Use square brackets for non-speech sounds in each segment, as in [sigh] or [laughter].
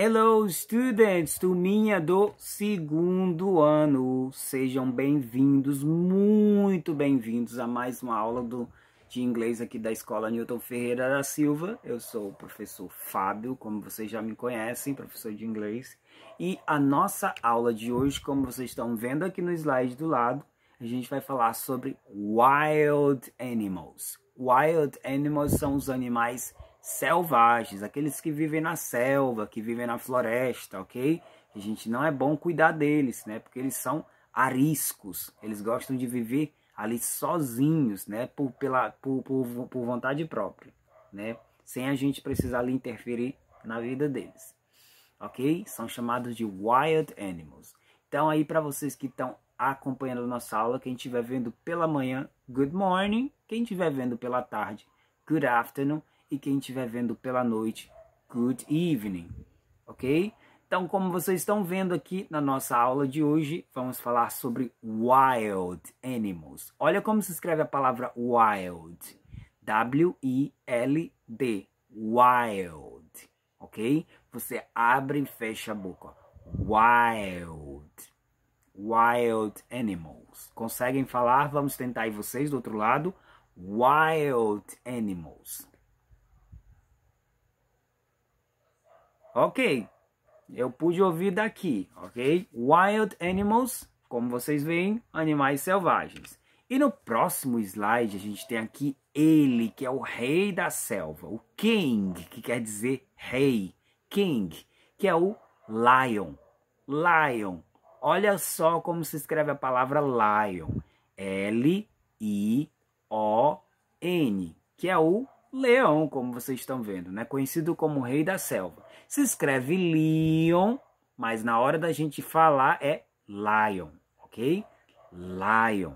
Hello, students! Turminha do segundo ano. Sejam bem-vindos, muito bem-vindos a mais uma aula do, de inglês aqui da Escola Newton Ferreira da Silva. Eu sou o professor Fábio, como vocês já me conhecem, professor de inglês. E a nossa aula de hoje, como vocês estão vendo aqui no slide do lado, a gente vai falar sobre wild animals. Wild animals são os animais selvagens, aqueles que vivem na selva, que vivem na floresta, ok? A gente não é bom cuidar deles, né? Porque eles são ariscos, eles gostam de viver ali sozinhos, né? Por, pela, por, por, por vontade própria, né? Sem a gente precisar ali interferir na vida deles, ok? São chamados de wild animals. Então aí para vocês que estão acompanhando a nossa aula, quem estiver vendo pela manhã, good morning. Quem estiver vendo pela tarde, good afternoon e quem estiver vendo pela noite, good evening, ok? Então, como vocês estão vendo aqui na nossa aula de hoje, vamos falar sobre wild animals. Olha como se escreve a palavra wild. W-I-L-D. Wild. Ok? Você abre e fecha a boca. Wild. Wild animals. Conseguem falar? Vamos tentar aí vocês do outro lado. Wild animals. Ok, eu pude ouvir daqui, ok? Wild animals, como vocês veem, animais selvagens. E no próximo slide a gente tem aqui ele, que é o rei da selva, o king, que quer dizer rei, king, que é o lion, lion. Olha só como se escreve a palavra lion, L-I-O-N, que é o leão, como vocês estão vendo, né? conhecido como rei da selva. Se escreve Leon, mas na hora da gente falar é Lion, ok? Lion.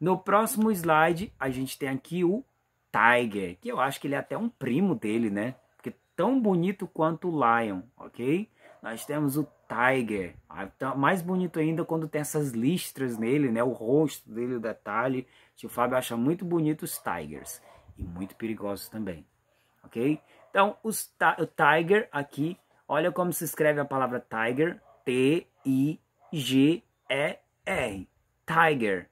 No próximo slide, a gente tem aqui o Tiger, que eu acho que ele é até um primo dele, né? Porque tão bonito quanto o Lion, ok? Nós temos o Tiger, mais bonito ainda quando tem essas listras nele, né? O rosto dele, o detalhe. O Fábio acha muito bonito os Tigers e muito perigosos também ok? Então, os, o Tiger aqui, olha como se escreve a palavra Tiger, T-I-G-E-R, Tiger.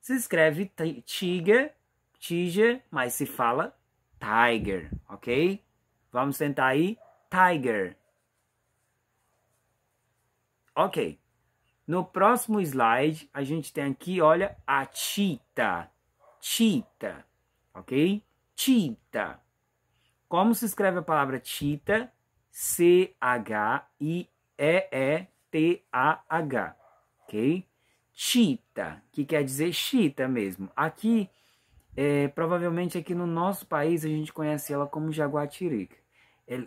Se escreve Tiger, Tiger, mas se fala Tiger, ok? Vamos sentar aí, Tiger. Ok. No próximo slide, a gente tem aqui, olha, a Tita. Tita, ok? Tita. Como se escreve a palavra chita? C-H-I-E-E-T-A-H. Ok? Chita, que quer dizer chita mesmo. Aqui, é, provavelmente aqui no nosso país, a gente conhece ela como jaguatirica.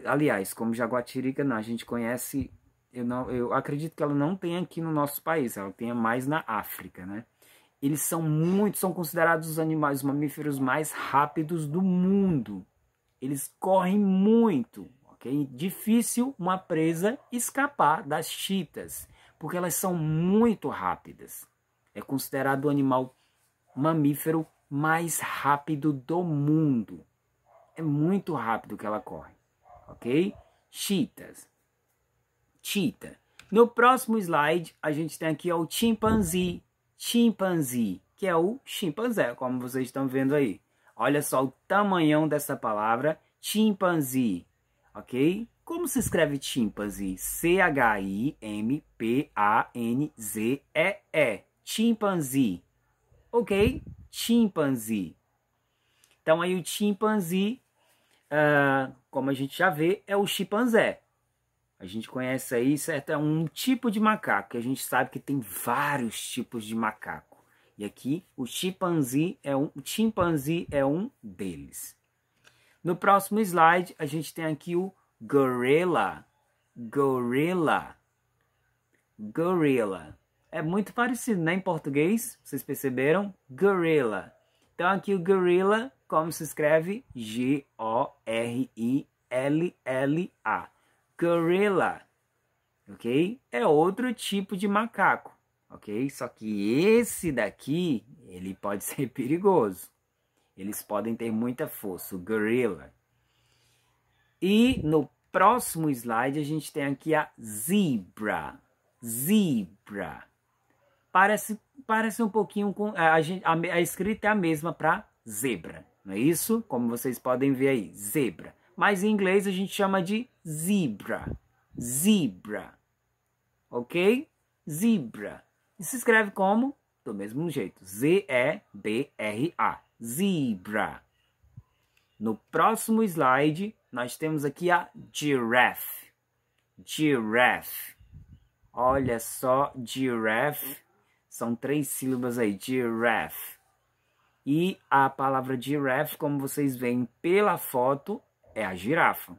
Aliás, como jaguatirica, não, a gente conhece. Eu, não, eu acredito que ela não tem aqui no nosso país, ela tem mais na África, né? Eles são muito, são considerados os animais, os mamíferos mais rápidos do mundo. Eles correm muito, ok? Difícil uma presa escapar das chitas, porque elas são muito rápidas. É considerado o animal mamífero mais rápido do mundo. É muito rápido que ela corre, ok? Chitas. Chita. No próximo slide, a gente tem aqui ó, o chimpanzé. Chimpanzé, que é o chimpanzé, como vocês estão vendo aí. Olha só o tamanhão dessa palavra, chimpanzee, ok? Como se escreve chimpanzee? C-H-I-M-P-A-N-Z-E-E, -E, chimpanzee, ok? Chimpanzee. Então aí o chimpanzee, uh, como a gente já vê, é o chimpanzé. A gente conhece aí certo, é um tipo de macaco, que a gente sabe que tem vários tipos de macaco. E aqui o chimpanzé é um, o chimpanzé é um deles. No próximo slide, a gente tem aqui o gorila. Gorila. Gorila. É muito parecido, né? Em português, vocês perceberam? Gorila. Então aqui o gorila, como se escreve? G-O-R-I-L-L-A. Gorila. Ok? É outro tipo de macaco ok? Só que esse daqui, ele pode [laughs] ser perigoso. Eles podem ter muita força, o gorila. E no próximo slide a gente tem aqui a zebra. Zebra. Parece, parece um pouquinho com... A, a, a escrita é a mesma para zebra, não é isso? Como vocês podem ver aí, zebra. Mas em inglês a gente chama de zebra. Zebra. Ok? Zebra. E se escreve como? Do mesmo jeito, Z-E-B-R-A, zebra. No próximo slide, nós temos aqui a giraffe. Giraffe. Olha só, giraffe. São três sílabas aí, giraffe. E a palavra giraffe, como vocês veem pela foto, é a girafa.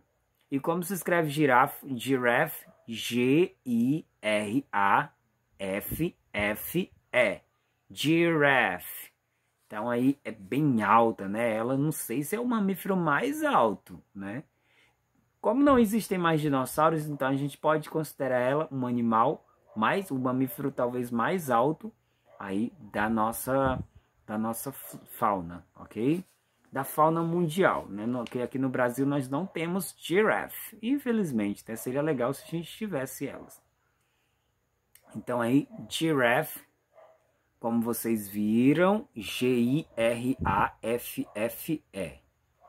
E como se escreve girafa? Giraffe, g i r a f F é giraffe. Então aí é bem alta, né? Ela não sei se é o mamífero mais alto, né? Como não existem mais dinossauros, então a gente pode considerar ela um animal mais o um mamífero talvez mais alto aí da nossa da nossa fauna, OK? Da fauna mundial, né? No, que aqui no Brasil nós não temos giraffe, infelizmente. Né? seria legal se a gente tivesse elas. Então aí, giraffe, como vocês viram, G-I-R-A-F-F-E,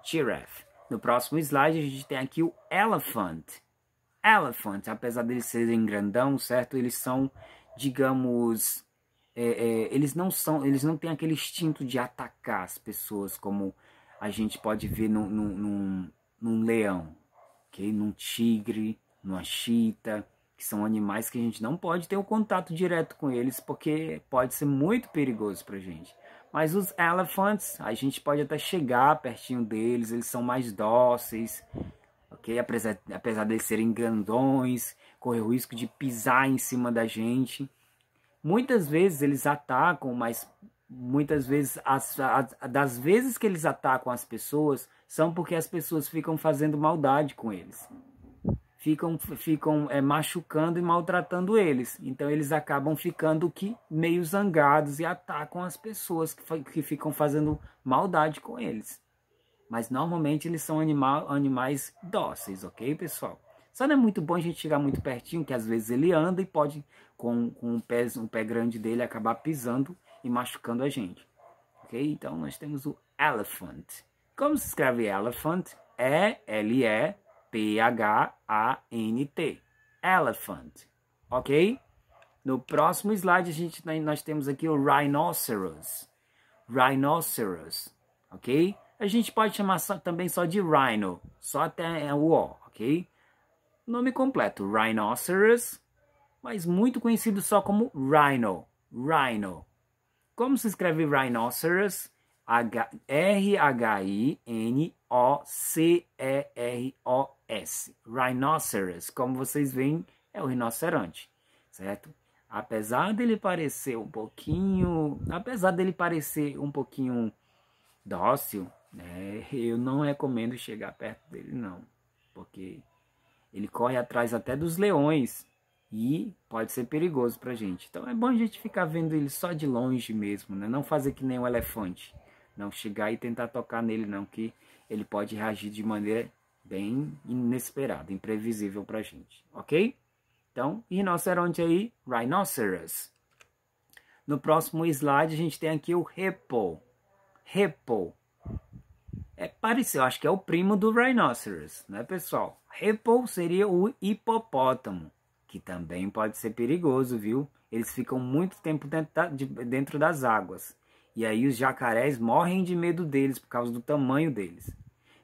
giraffe. No próximo slide a gente tem aqui o elephant. Elephant, apesar deles serem grandão, certo? Eles são, digamos, é, é, eles não são, eles não têm aquele instinto de atacar as pessoas como a gente pode ver num, num, num, num leão, okay? num tigre, numa cheetah que são animais que a gente não pode ter o um contato direto com eles, porque pode ser muito perigoso para a gente. Mas os elefantes, a gente pode até chegar pertinho deles, eles são mais dóceis, ok? Apesar, apesar de serem grandões, correr o risco de pisar em cima da gente. Muitas vezes eles atacam, mas muitas vezes, as, as, das vezes que eles atacam as pessoas, são porque as pessoas ficam fazendo maldade com eles ficam, ficam é, machucando e maltratando eles. Então eles acabam ficando que meio zangados e atacam as pessoas que, que ficam fazendo maldade com eles. Mas normalmente eles são animal, animais dóceis, ok, pessoal? Só não é muito bom a gente chegar muito pertinho, que às vezes ele anda e pode, com, com um, pé, um pé grande dele, acabar pisando e machucando a gente. Ok? Então nós temos o elephant. Como se escreve elephant? É, L-E, P-H-A-N-T. Elephant. Ok? No próximo slide, a gente, nós temos aqui o rhinoceros. Rhinoceros. Ok? A gente pode chamar só, também só de rhino. Só até é o O. Ok? Nome completo: rhinoceros. Mas muito conhecido só como rhino. Rhino. Como se escreve rhinoceros? R-H-I-N-O-C-E-R-O-S. S. Rhinoceros, como vocês veem, é o rinoceronte, certo? Apesar dele parecer um pouquinho, apesar dele parecer um pouquinho dócil, né, eu não recomendo chegar perto dele não, porque ele corre atrás até dos leões e pode ser perigoso pra gente. Então é bom a gente ficar vendo ele só de longe mesmo, né? Não fazer que nem um elefante, não chegar e tentar tocar nele não, que ele pode reagir de maneira bem inesperado, imprevisível para a gente, ok? Então, rinoceronte aí, rhinoceros. No próximo slide, a gente tem aqui o hippo. Hippo. É parecido, acho que é o primo do rhinoceros, né, pessoal? Hippo seria o hipopótamo, que também pode ser perigoso, viu? Eles ficam muito tempo dentro, dentro das águas. E aí os jacarés morrem de medo deles por causa do tamanho deles.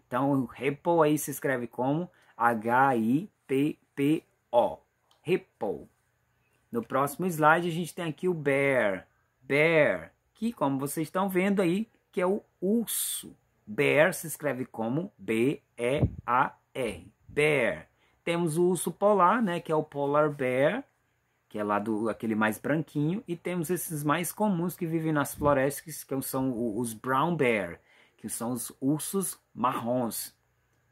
Então, repo aí se escreve como H-I-P-P-O. Repo. No próximo slide, a gente tem aqui o bear. Bear, que como vocês estão vendo aí, que é o urso. Bear se escreve como B-E-A-R. Bear. Temos o urso polar, né, que é o polar bear, que é lá do aquele mais branquinho, e temos esses mais comuns que vivem nas florestas, que são os brown bear, que são os ursos marrons,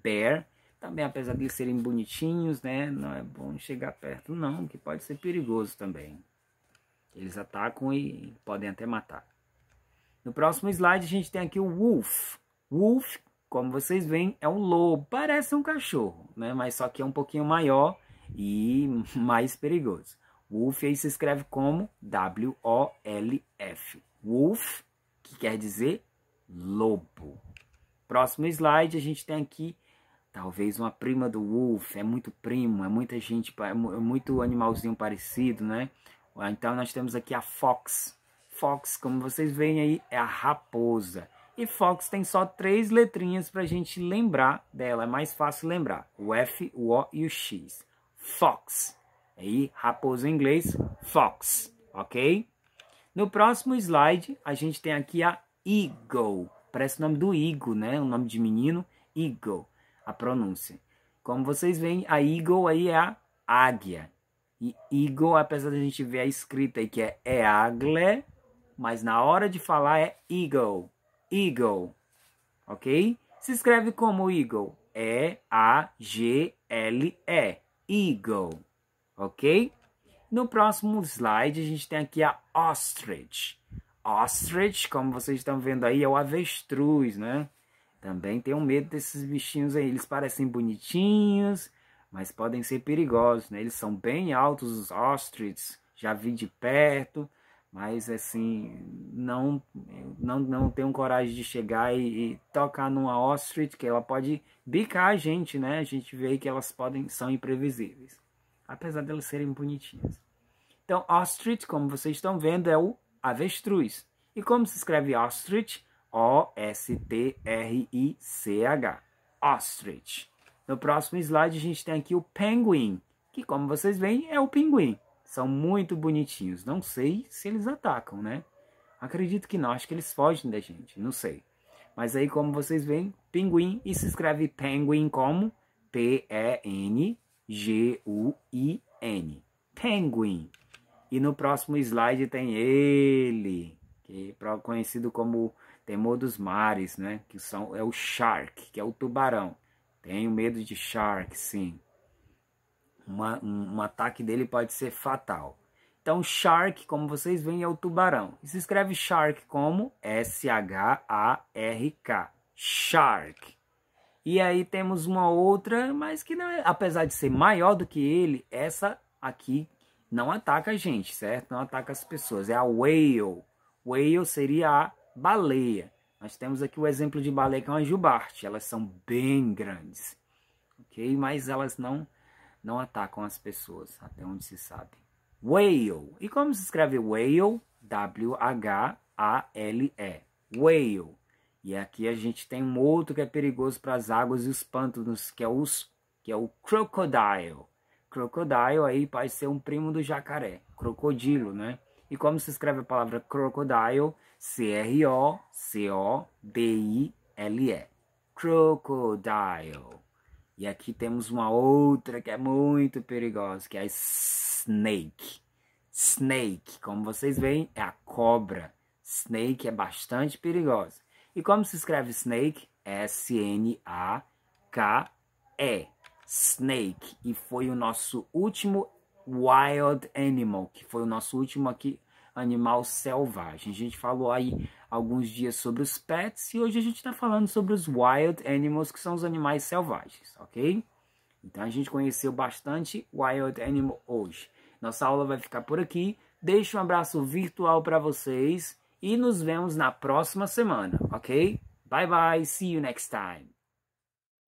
bear. Também, apesar de serem bonitinhos, né, não é bom chegar perto não, que pode ser perigoso também. Eles atacam e podem até matar. No próximo slide a gente tem aqui o wolf. Wolf, como vocês veem, é um lobo, parece um cachorro, né, mas só que é um pouquinho maior e [laughs] mais perigoso. Wolf aí se escreve como W-O-L-F. Wolf, que quer dizer lobo. Próximo slide, a gente tem aqui talvez uma prima do wolf, é muito primo, é muita gente, é, é muito animalzinho parecido, né? Ah, então nós temos aqui a fox. Fox, como vocês veem aí, é a raposa. E fox tem só três letrinhas para a gente lembrar dela, é mais fácil lembrar. O F, o O e o X. Fox. Aí, é raposa em inglês, fox, ok? No próximo slide, a gente tem aqui a Eagle. Parece o nome do Igo, né? O nome de menino, Eagle, a pronúncia. Como vocês veem, a Eagle aí é a águia. E Eagle, apesar da gente ver a escrita aí que é Eagle, mas na hora de falar é Eagle. Eagle, ok? Se escreve como Eagle. é a g l e Eagle, ok? No próximo slide, a gente tem aqui a Ostrich ostrich, como vocês estão vendo aí, é o avestruz, né? Também tenho medo desses bichinhos aí. Eles parecem bonitinhos, mas podem ser perigosos, né? Eles são bem altos, os ostriches. Já vi de perto, mas assim, não não, não tenho coragem de chegar e, e tocar numa ostrich, que ela pode bicar a gente, né? A gente vê que elas podem são imprevisíveis, apesar de elas serem bonitinhas. Então, ostrich, como vocês estão vendo, é o avestruz. E como se escreve ostrich? O-S-T-R-I-C-H. Ostrich. No próximo slide a gente tem aqui o penguin, que como vocês veem é o pinguim. São muito bonitinhos. Não sei se eles atacam, né? Acredito que não, acho que eles fogem da gente, não sei. Mas aí como vocês veem, pinguim e se escreve penguin como P E N G U I N. Penguin. E no próximo slide tem ele, que é conhecido como temor dos mares, né? Que são, é o shark, que é o tubarão. Tenho medo de shark, sim. Uma, um, um ataque dele pode ser fatal. Então, shark, como vocês veem, é o tubarão. E se escreve shark como S-H-A-R-K. Shark. E aí temos uma outra, mas que não é, apesar de ser maior do que ele, essa aqui não ataca a gente, certo? Não ataca as pessoas. É a whale. Whale seria a baleia. Nós temos aqui o exemplo de baleia que é uma jubarte. Elas são bem grandes, ok? Mas elas não, não atacam as pessoas, até onde se sabe. Whale. E como se escreve whale? W-H-A-L-E. Whale. E aqui a gente tem um outro que é perigoso para as águas e os pântanos, que é, os, que é o crocodile. Crocodile aí pode ser um primo do jacaré, crocodilo, né? E como se escreve a palavra crocodile? C-R-O-C-O-D-I-L-E. Crocodile. E aqui temos uma outra que é muito perigosa, que é a snake. Snake, como vocês veem, é a cobra. Snake é bastante perigosa. E como se escreve snake? S-N-A-K-E. Snake e foi o nosso último Wild Animal, que foi o nosso último aqui animal selvagem. A gente falou aí alguns dias sobre os pets e hoje a gente está falando sobre os wild animals, que são os animais selvagens, ok? Então a gente conheceu bastante wild animal hoje. Nossa aula vai ficar por aqui. Deixo um abraço virtual para vocês e nos vemos na próxima semana, ok? Bye bye, see you next time.